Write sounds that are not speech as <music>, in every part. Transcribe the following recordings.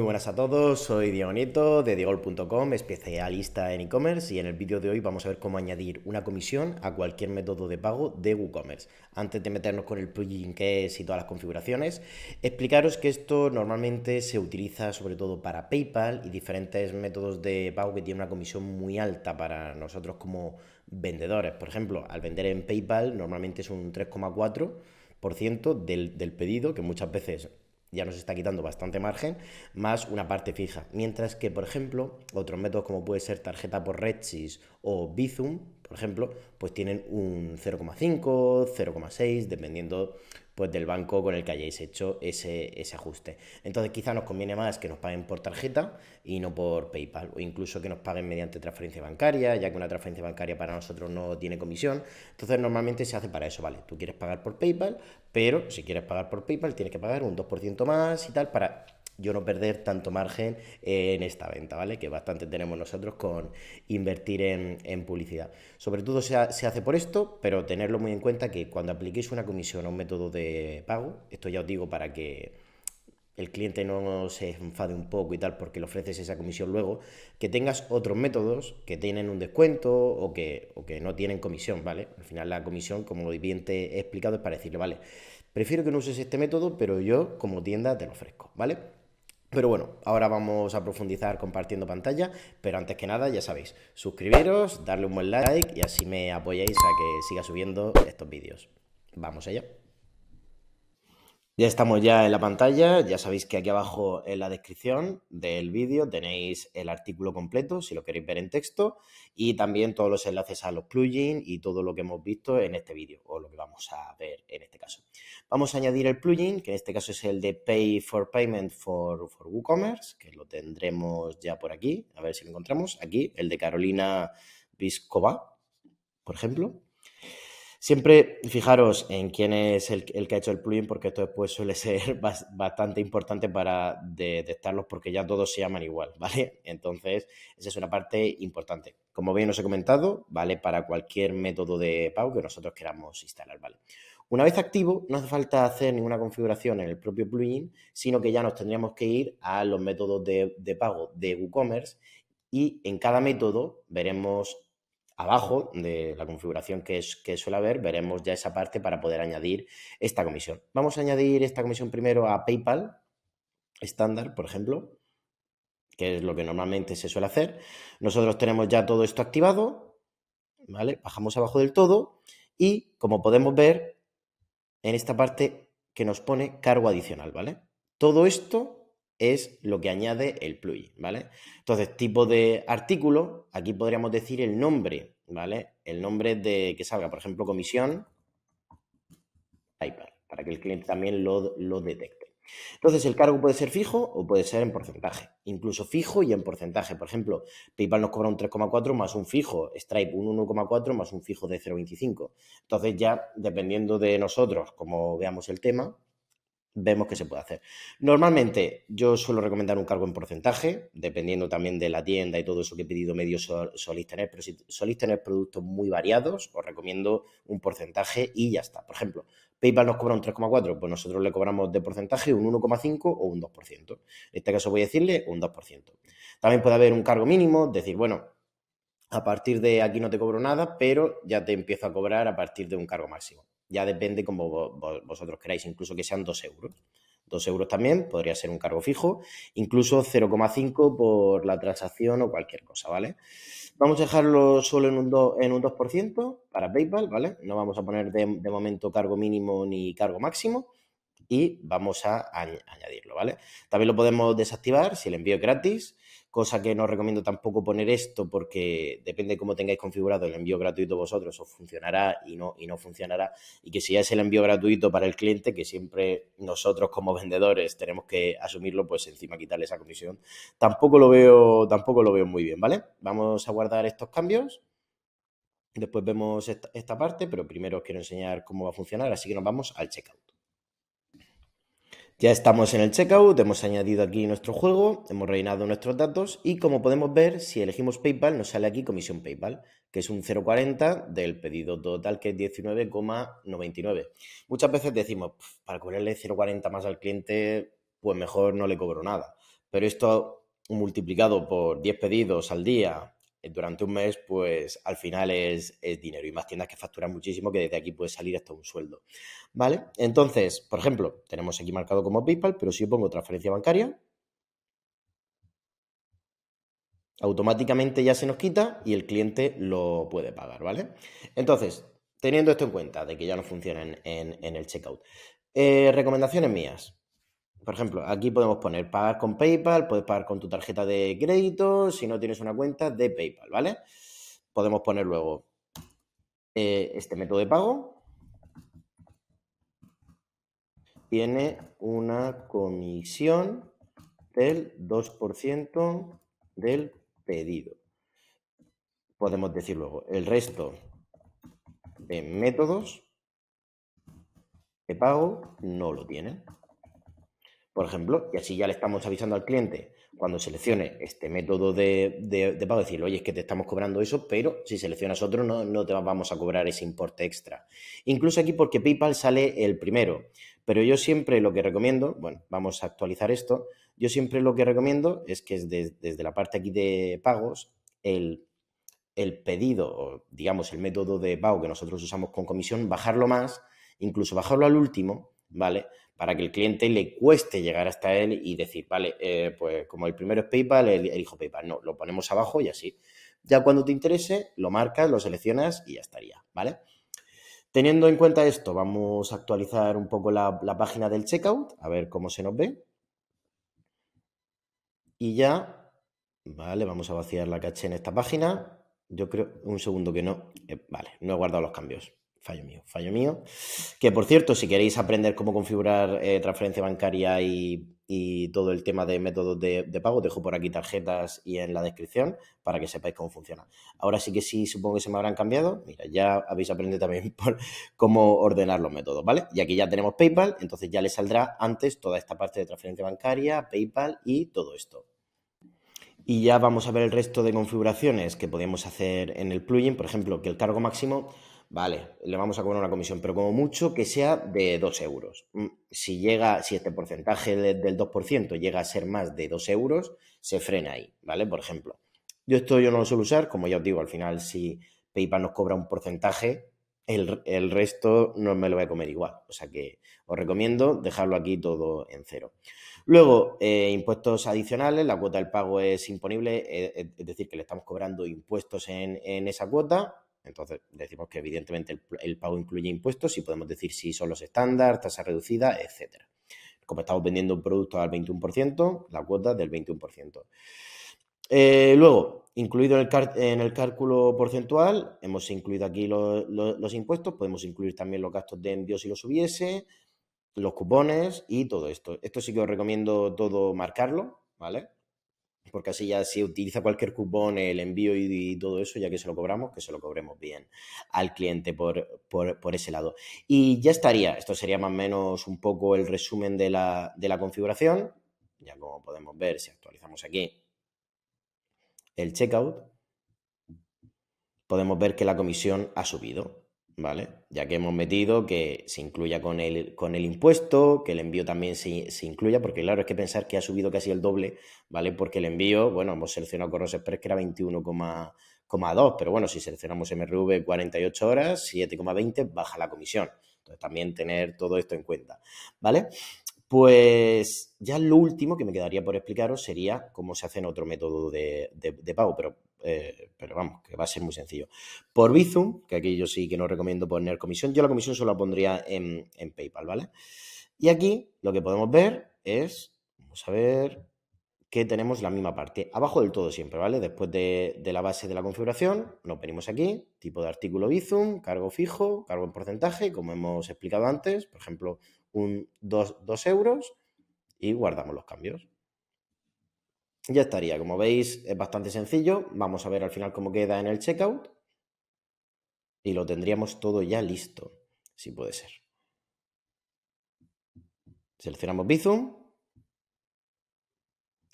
Muy buenas a todos, soy Diego Nieto de Diegol.com, especialista en e-commerce y en el vídeo de hoy vamos a ver cómo añadir una comisión a cualquier método de pago de WooCommerce. Antes de meternos con el plugin que es y todas las configuraciones, explicaros que esto normalmente se utiliza sobre todo para PayPal y diferentes métodos de pago que tienen una comisión muy alta para nosotros como vendedores. Por ejemplo, al vender en PayPal normalmente es un 3,4% del, del pedido, que muchas veces ya nos está quitando bastante margen, más una parte fija. Mientras que, por ejemplo, otros métodos como puede ser tarjeta por Redsys o Bizum, por ejemplo, pues tienen un 0,5, 0,6, dependiendo pues del banco con el que hayáis hecho ese, ese ajuste. Entonces quizá nos conviene más que nos paguen por tarjeta y no por PayPal, o incluso que nos paguen mediante transferencia bancaria, ya que una transferencia bancaria para nosotros no tiene comisión. Entonces normalmente se hace para eso, ¿vale? Tú quieres pagar por PayPal, pero si quieres pagar por PayPal tienes que pagar un 2% más y tal para yo no perder tanto margen en esta venta, ¿vale? Que bastante tenemos nosotros con invertir en, publicidad. Sobre todo se, hace por esto, pero tenerlo muy en cuenta que cuando apliquéis una comisión a un método de pago, esto ya os digo para que el cliente no se enfade un poco y tal porque le ofreces esa comisión luego, que tengas otros métodos que tienen un descuento o que, o que no tienen comisión, ¿vale? Al final la comisión, como bien te he explicado, es para decirle, vale, prefiero que no uses este método, pero yo como tienda te lo ofrezco, ¿vale? Pero bueno, ahora vamos a profundizar compartiendo pantalla, pero antes que nada, ya sabéis, suscribiros, darle un buen like y así me apoyáis a que siga subiendo estos vídeos. Vamos allá. Ya estamos ya en la pantalla, ya sabéis que aquí abajo en la descripción del vídeo tenéis el artículo completo si lo queréis ver en texto y también todos los enlaces a los plugins y todo lo que hemos visto en este vídeo o lo que vamos a ver en este caso. Vamos a añadir el plugin, que en este caso es el de Pay for Payment for, for WooCommerce, que lo tendremos ya por aquí, a ver si lo encontramos, aquí, el de Carolina Viscova, por ejemplo. Siempre fijaros en quién es el, que ha hecho el plugin, porque esto después suele <laughs> ser bastante importante para detectarlos, porque ya todos se llaman igual, <laughs> ¿vale? Entonces, esa es una parte importante. Como bien os he comentado, ¿vale? Para cualquier método de pago que nosotros queramos instalar, ¿vale? Una vez activo, no hace falta hacer ninguna configuración en el propio plugin, sino que ya nos tendríamos que ir a los métodos de, de pago de WooCommerce y en cada método veremos abajo de la configuración que, es, que suele haber, veremos ya esa parte para poder añadir esta comisión. Vamos a añadir esta comisión primero a PayPal estándar, por ejemplo, que es lo que normalmente se suele hacer. Nosotros tenemos ya todo esto activado, ¿vale? Bajamos abajo del todo y como podemos ver en esta parte que nos pone cargo adicional, ¿vale? Todo esto es lo que añade el plugin, ¿vale? Entonces, tipo de artículo, aquí podríamos decir el nombre, ¿vale? El nombre de que salga, por ejemplo, comisión PayPal, para que el cliente también lo, lo detecte. Entonces, el cargo puede ser fijo o puede ser en porcentaje, incluso fijo y en porcentaje. Por ejemplo, PayPal nos cobra un 3,4 más un fijo, Stripe un 1,4 más un fijo de 0,25. Entonces, ya dependiendo de nosotros, como veamos el tema, vemos que se puede hacer. Normalmente yo suelo recomendar un cargo en porcentaje, dependiendo también de la tienda y todo eso que he pedido medios sol, tener, pero si solís tener productos muy variados, os recomiendo un porcentaje y ya está. Por ejemplo, PayPal nos cobra un 3,4, pues nosotros le cobramos de porcentaje un 1,5 o un 2%. En este caso voy a decirle un 2%. También puede haber un cargo mínimo, decir, bueno, a partir de aquí no te cobro nada, pero ya te empiezo a cobrar a partir de un cargo máximo. Ya depende como vosotros queráis, incluso que sean 2 euros. 2 euros también, podría ser un cargo fijo, incluso 0,5 por la transacción o cualquier cosa, ¿vale? Vamos a dejarlo solo en un, 2, en un 2% para PayPal, ¿vale? No vamos a poner de, momento cargo mínimo ni cargo máximo y vamos a añadirlo, ¿vale? También lo podemos desactivar si el envío es gratis, cosa que no recomiendo tampoco poner esto porque depende de cómo tengáis configurado el envío gratuito vosotros, os funcionará y no, y no funcionará. Y que si es el envío gratuito para el cliente, que siempre nosotros como vendedores tenemos que asumirlo, pues encima quitarle esa comisión. Tampoco lo veo, tampoco lo veo muy bien, ¿vale? Vamos a guardar estos cambios. Después vemos esta, esta parte, pero primero os quiero enseñar cómo va a funcionar, así que nos vamos al checkout. Ya estamos en el checkout, hemos añadido aquí nuestro juego, hemos rellenado nuestros datos y como podemos ver, si elegimos PayPal nos sale aquí comisión PayPal, que es un 0,40 del pedido total que es 19,99. Muchas veces decimos, para cobrarle 0,40 más al cliente, pues mejor no le cobro nada. Pero esto multiplicado por 10 pedidos al día eh, durante un mes, pues al final es, dinero y más tiendas que facturan muchísimo que desde aquí puede salir hasta un sueldo. ¿Vale? Entonces, por ejemplo, tenemos aquí marcado como PayPal, pero si yo pongo transferencia bancaria, automáticamente ya se nos quita y el cliente lo puede pagar, ¿vale? Entonces, teniendo esto en cuenta de que ya no funciona en, el checkout, eh, recomendaciones mías por ejemplo, aquí podemos poner pagar con PayPal, puedes pagar con tu tarjeta de crédito, si no tienes una cuenta de PayPal, ¿vale? Podemos poner luego eh, este método de pago. Tiene una comisión del 2% del pedido. Podemos decir luego el resto de métodos de pago no lo tiene por ejemplo, y así ya le estamos avisando al cliente cuando seleccione este método de, pago, decirle, oye, es que te estamos cobrando eso, pero si seleccionas otro no, no te vamos a cobrar ese importe extra. Incluso aquí porque PayPal sale el primero, pero yo siempre lo que recomiendo, bueno, vamos a actualizar esto, yo siempre lo que recomiendo es que desde, la parte aquí de pagos, el, el pedido, o digamos, el método de pago que nosotros usamos con comisión, bajarlo más, incluso bajarlo al último, ¿vale? Para que el cliente le cueste llegar hasta él y decir, vale, eh, pues como el primero es PayPal, el, elijo PayPal. No, lo ponemos abajo y así. Ya cuando te interese, lo marcas, lo seleccionas y ya estaría, ¿vale? Teniendo en cuenta esto, vamos a actualizar un poco la, página del checkout, a ver cómo se nos ve. Y ya, vale, vamos a vaciar la caché en esta página. Yo creo, un segundo que no, eh, vale, no he guardado los cambios. Fallo mío, fallo mío. Que por cierto, si queréis aprender cómo configurar eh, transferencia bancaria y, todo el tema de métodos de, pago, dejo por aquí tarjetas y en la descripción para que sepáis cómo funciona. Ahora sí que sí, supongo que se me habrán cambiado. Mira, ya habéis aprendido también <laughs> por cómo ordenar los métodos, ¿vale? Y aquí ya tenemos PayPal, entonces ya le saldrá antes toda esta parte de transferencia bancaria, PayPal y todo esto. Y ya vamos a ver el resto de configuraciones que podemos hacer en el plugin, por ejemplo, que el cargo máximo vale, le vamos a cobrar una comisión, pero como mucho que sea de 2 euros. Mm, si llega, si este porcentaje del 2% llega a ser más de 2 euros, se frena ahí, ¿vale? Por ejemplo, yo esto yo no lo suelo usar, como ya os digo, al final si PayPal nos cobra un porcentaje, el, resto no me lo voy a comer igual. O sea que os recomiendo dejarlo aquí todo en cero. Luego, eh, impuestos adicionales, la cuota del pago es imponible, eh, es decir, que le estamos cobrando impuestos en, en esa cuota entonces, decimos que evidentemente el, pago incluye impuestos y podemos decir si son los estándares, tasa reducida, etcétera. Como estamos vendiendo un producto al 21%, la cuota del 21%. Eh, luego, incluido en el, cálculo porcentual, hemos incluido aquí los impuestos, podemos incluir también los gastos de envío si los hubiese, los cupones y todo esto. Esto sí que os recomiendo todo marcarlo, ¿vale? porque así ya si utiliza cualquier cupón el envío y, todo eso, ya que se lo cobramos, que se lo cobremos bien al cliente por, ese lado. Y ya estaría, esto sería más o menos un poco el resumen de la, de la configuración, ya como podemos ver si actualizamos aquí el checkout, podemos ver que la comisión ha subido. ¿vale? Ya que hemos metido que se incluya con el, con el impuesto, que el envío también se, se, incluya, porque claro, es que pensar que ha subido casi el doble, ¿vale? Porque el envío, bueno, hemos seleccionado Corros Express que era 21,2, pero bueno, si seleccionamos MRV 48 horas, 7,20, baja la comisión. Entonces también tener todo esto en cuenta, ¿vale? Pues ya lo último que me quedaría por explicaros sería cómo se hace en otro método de, pago, pero, eh, pero vamos, que va a ser muy sencillo. Por Bizum, que aquí yo sí que no recomiendo poner comisión, yo la comisión solo la pondría en, PayPal, ¿vale? Y aquí lo que podemos ver es, vamos a ver, que tenemos la misma parte, abajo del todo siempre, ¿vale? Después de, de, la base de la configuración, nos venimos aquí, tipo de artículo Bizum, cargo fijo, cargo en porcentaje, como hemos explicado antes, por ejemplo, un 2, euros y guardamos los cambios. Ya estaría, como veis es bastante sencillo, vamos a ver al final cómo queda en el checkout y lo tendríamos todo ya listo, si puede ser. Seleccionamos Bizum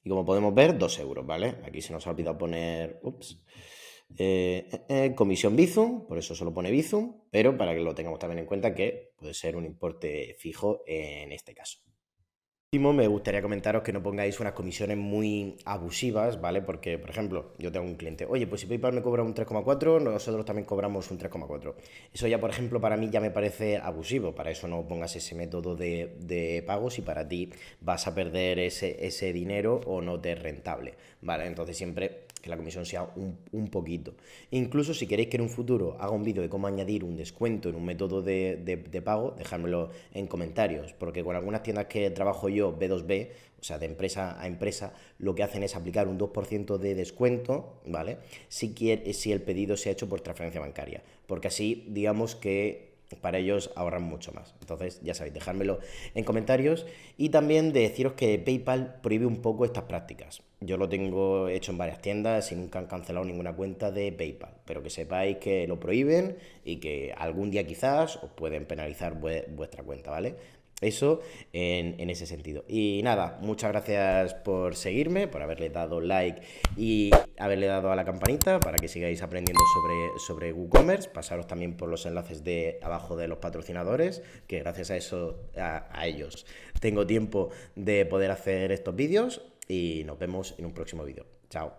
y como podemos ver, 2 euros, ¿vale? Aquí se nos ha olvidado poner... Ups eh, eh, comisión Bizum, por eso solo pone Bizum, pero para que lo tengamos también en cuenta que puede ser un importe fijo en este caso me gustaría comentaros que no pongáis unas comisiones muy abusivas, ¿vale? Porque, por ejemplo, yo tengo un cliente, oye, pues si PayPal me cobra un 3,4, nosotros también cobramos un 3,4. Eso ya, por ejemplo, para mí ya me parece abusivo, para eso no pongas ese método de, de pago si para ti vas a perder ese, dinero o no te es rentable, ¿vale? Entonces siempre que la comisión sea un, poquito. Incluso si queréis que en un futuro haga un vídeo de cómo añadir un descuento en un método de, de pago, dejármelo en comentarios, porque con algunas tiendas que trabajo yo, B2B, o sea, de empresa a empresa, lo que hacen es aplicar un 2% de descuento, ¿vale? Si, quiere, si el pedido se ha hecho por transferencia bancaria, porque así digamos que para ellos ahorran mucho más. Entonces, ya sabéis, dejármelo en comentarios y también deciros que PayPal prohíbe un poco estas prácticas. Yo lo tengo hecho en varias tiendas y nunca han cancelado ninguna cuenta de PayPal, pero que sepáis que lo prohíben y que algún día quizás os pueden penalizar vuestra cuenta, ¿vale? eso en, ese sentido. Y nada, muchas gracias por seguirme, por haberle dado like y haberle dado a la campanita para que sigáis aprendiendo sobre, sobre WooCommerce. Pasaros también por los enlaces de abajo de los patrocinadores, que gracias a eso, a ellos, tengo tiempo de poder hacer estos vídeos y nos vemos en un próximo vídeo. Chao.